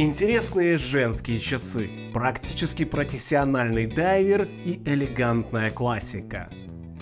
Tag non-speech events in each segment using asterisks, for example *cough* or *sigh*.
Интересные женские часы, практически профессиональный дайвер и элегантная классика.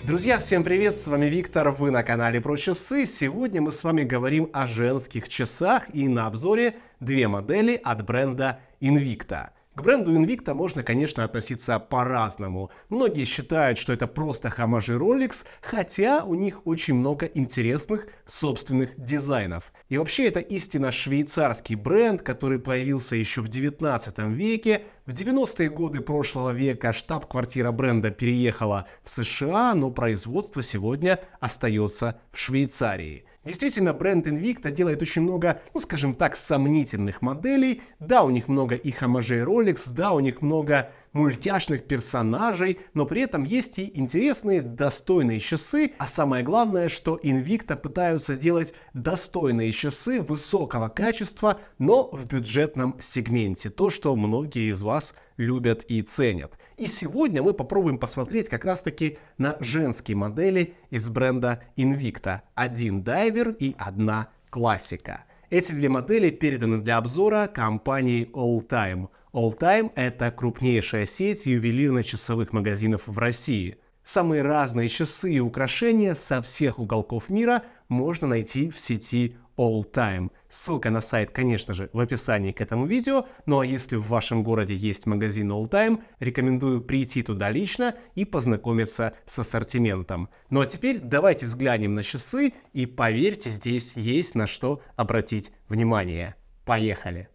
Друзья, всем привет, с вами Виктор, вы на канале про часы. Сегодня мы с вами говорим о женских часах и на обзоре две модели от бренда Invicta. К бренду Invicta можно, конечно, относиться по-разному. Многие считают, что это просто хамажи Rolex, хотя у них очень много интересных собственных дизайнов. И вообще это истинно швейцарский бренд, который появился еще в 19 веке. В 90-е годы прошлого века штаб-квартира бренда переехала в США, но производство сегодня остается в Швейцарии. Действительно, бренд Invicta делает очень много, ну скажем так, сомнительных моделей. Да, у них много и Хамаже Rolex, да, у них много мультяшных персонажей, но при этом есть и интересные, достойные часы, а самое главное, что Invicta пытаются делать достойные часы высокого качества, но в бюджетном сегменте, то, что многие из вас любят и ценят. И сегодня мы попробуем посмотреть как раз-таки на женские модели из бренда Invicta. Один дайвер и одна классика. Эти две модели переданы для обзора компанией All Time. All Time – это крупнейшая сеть ювелирно-часовых магазинов в России. Самые разные часы и украшения со всех уголков мира можно найти в сети All Time. Ссылка на сайт, конечно же, в описании к этому видео, ну а если в вашем городе есть магазин All Time, рекомендую прийти туда лично и познакомиться с ассортиментом. Ну а теперь давайте взглянем на часы и поверьте, здесь есть на что обратить внимание. Поехали!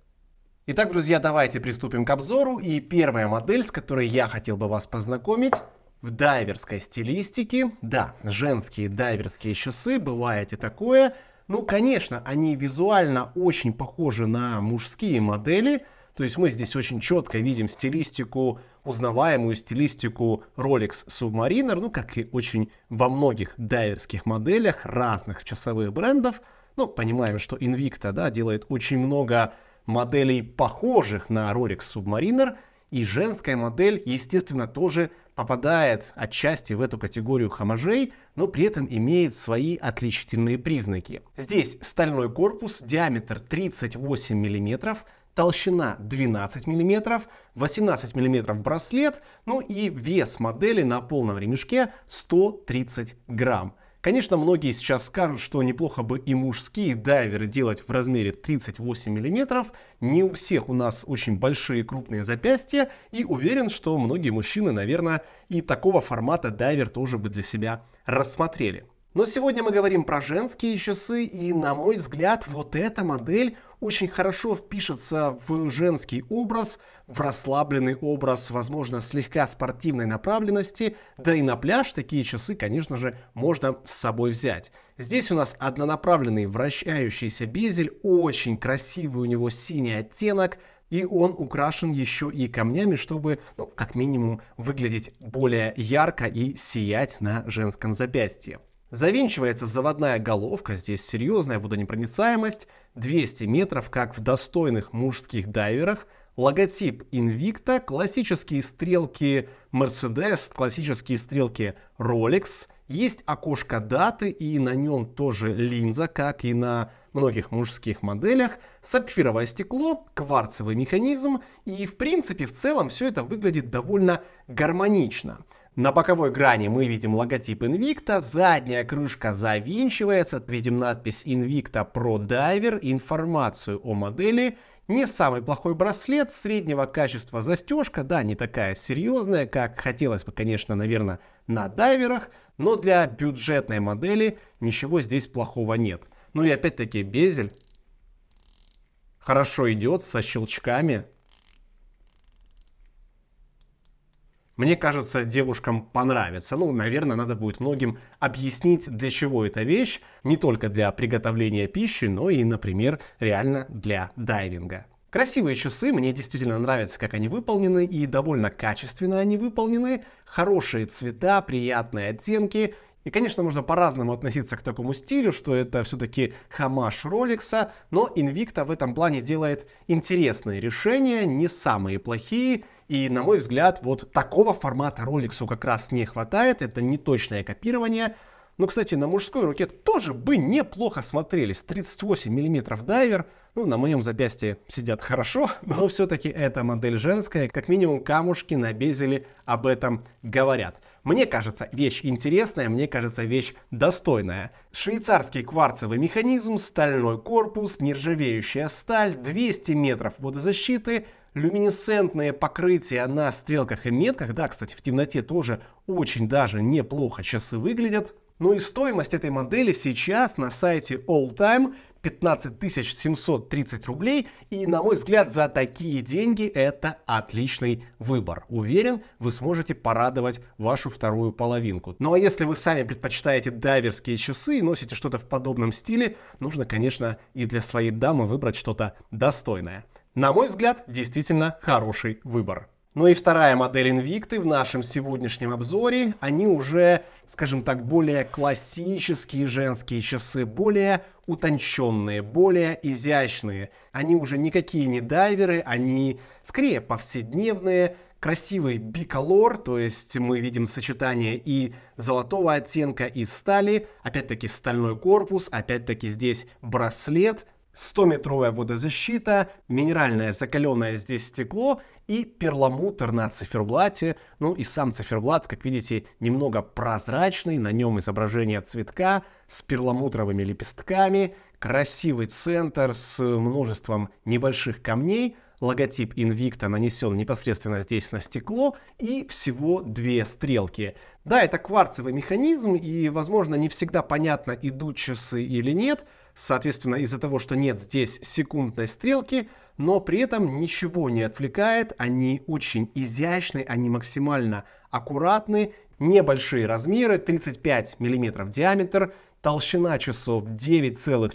Итак, друзья, давайте приступим к обзору. И первая модель, с которой я хотел бы вас познакомить, в дайверской стилистике. Да, женские дайверские часы, бывает и такое. Ну, конечно, они визуально очень похожи на мужские модели. То есть мы здесь очень четко видим стилистику, узнаваемую стилистику Rolex Submariner, ну, как и очень во многих дайверских моделях разных часовых брендов. Ну, понимаем, что Invicta, да, делает очень много моделей, похожих на Rolex Submariner, и женская модель, естественно, тоже попадает отчасти в эту категорию хаможей, но при этом имеет свои отличительные признаки. Здесь стальной корпус, диаметр 38 мм, толщина 12 мм, 18 мм браслет, ну и вес модели на полном ремешке 130 грамм. Конечно, многие сейчас скажут, что неплохо бы и мужские дайверы делать в размере 38 мм. Не у всех у нас очень большие крупные запястья. И уверен, что многие мужчины, наверное, и такого формата дайвер тоже бы для себя рассмотрели. Но сегодня мы говорим про женские часы, и на мой взгляд, вот эта модель очень хорошо впишется в женский образ, в расслабленный образ, возможно, слегка спортивной направленности, да и на пляж такие часы, конечно же, можно с собой взять. Здесь у нас однонаправленный вращающийся безель, очень красивый у него синий оттенок, и он украшен еще и камнями, чтобы, ну, как минимум, выглядеть более ярко и сиять на женском запястье. Завинчивается заводная головка, здесь серьезная водонепроницаемость, 200 метров, как в достойных мужских дайверах, логотип Invicta, классические стрелки Mercedes, классические стрелки Rolex, есть окошко даты и на нем тоже линза, как и на многих мужских моделях, сапфировое стекло, кварцевый механизм и в принципе в целом все это выглядит довольно гармонично. На боковой грани мы видим логотип Invicta, задняя крышка завинчивается, видим надпись Invicta Pro Diver, информацию о модели, не самый плохой браслет, среднего качества застежка, да, не такая серьезная, как хотелось бы, конечно, наверное, на дайверах, но для бюджетной модели ничего здесь плохого нет. Ну и опять-таки безель хорошо идет со щелчками, Мне кажется, девушкам понравится. Ну, наверное, надо будет многим объяснить, для чего эта вещь. Не только для приготовления пищи, но и, например, реально для дайвинга. Красивые часы, мне действительно нравится, как они выполнены, и довольно качественно они выполнены. Хорошие цвета, приятные оттенки. И, конечно, можно по-разному относиться к такому стилю, что это все-таки хамаш Роликса, но Invicta в этом плане делает интересные решения, не самые плохие, и, на мой взгляд, вот такого формата роликсу как раз не хватает. Это не точное копирование. Но, кстати, на мужской руке тоже бы неплохо смотрелись. 38 мм дайвер. Ну, на моем запястье сидят хорошо, *laughs* но все-таки эта модель женская. Как минимум камушки на безеле об этом говорят. Мне кажется, вещь интересная, мне кажется, вещь достойная. Швейцарский кварцевый механизм, стальной корпус, нержавеющая сталь, 200 метров водозащиты – люминесцентное покрытие на стрелках и метках, да, кстати, в темноте тоже очень даже неплохо часы выглядят. Ну и стоимость этой модели сейчас на сайте All Time 15 730 рублей, и, на мой взгляд, за такие деньги это отличный выбор. Уверен, вы сможете порадовать вашу вторую половинку. Ну а если вы сами предпочитаете дайверские часы и носите что-то в подобном стиле, нужно, конечно, и для своей дамы выбрать что-то достойное. На мой взгляд, действительно хороший выбор. Ну и вторая модель Invicta в нашем сегодняшнем обзоре, они уже, скажем так, более классические женские часы, более утонченные, более изящные. Они уже никакие не дайверы, они скорее повседневные, красивый биколор, то есть мы видим сочетание и золотого оттенка, и стали, опять-таки стальной корпус, опять-таки здесь браслет, 100-метровая водозащита, минеральное закаленное здесь стекло и перламутр на циферблате. Ну и сам циферблат, как видите, немного прозрачный, на нем изображение цветка с перламутровыми лепестками, красивый центр с множеством небольших камней, логотип Invicta нанесен непосредственно здесь на стекло и всего две стрелки. Да, это кварцевый механизм и, возможно, не всегда понятно, идут часы или нет, Соответственно, из-за того, что нет здесь секундной стрелки, но при этом ничего не отвлекает, они очень изящны, они максимально аккуратны, небольшие размеры, 35 мм диаметр, толщина часов 9,4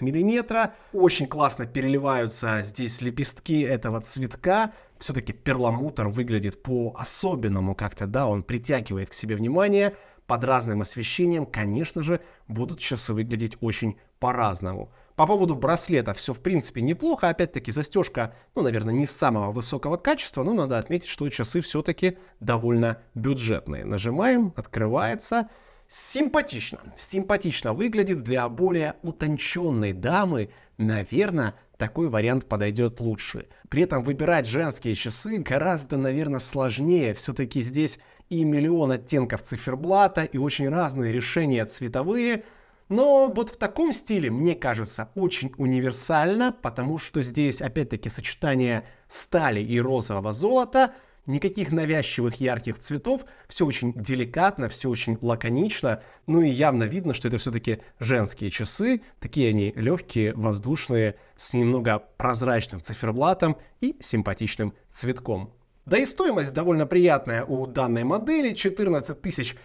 мм, очень классно переливаются здесь лепестки этого цветка, все-таки перламутр выглядит по-особенному как-то, да, он притягивает к себе внимание, под разным освещением, конечно же, будут часы выглядеть очень по-разному. По поводу браслета все в принципе неплохо, опять-таки застежка, ну, наверное, не самого высокого качества, но надо отметить, что часы все-таки довольно бюджетные. Нажимаем, открывается, симпатично, симпатично выглядит для более утонченной дамы, наверное, такой вариант подойдет лучше. При этом выбирать женские часы гораздо, наверное, сложнее, все-таки здесь и миллион оттенков циферблата, и очень разные решения цветовые. Но вот в таком стиле, мне кажется, очень универсально, потому что здесь опять-таки сочетание стали и розового золота, никаких навязчивых ярких цветов, все очень деликатно, все очень лаконично, ну и явно видно, что это все-таки женские часы, такие они легкие, воздушные, с немного прозрачным циферблатом и симпатичным цветком. Да и стоимость довольно приятная у данной модели, 14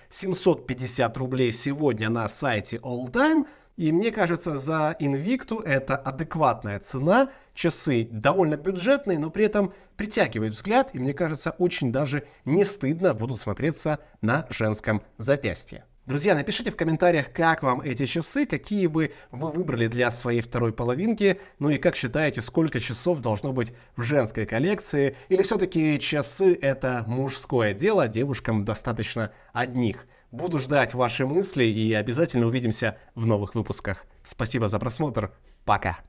750 рублей сегодня на сайте All Time. И мне кажется, за Invictus это адекватная цена, часы довольно бюджетные, но при этом притягивают взгляд, и мне кажется, очень даже не стыдно будут смотреться на женском запястье. Друзья, напишите в комментариях, как вам эти часы, какие бы вы выбрали для своей второй половинки, ну и как считаете, сколько часов должно быть в женской коллекции, или все-таки часы это мужское дело, девушкам достаточно одних. Буду ждать ваши мысли и обязательно увидимся в новых выпусках. Спасибо за просмотр, пока!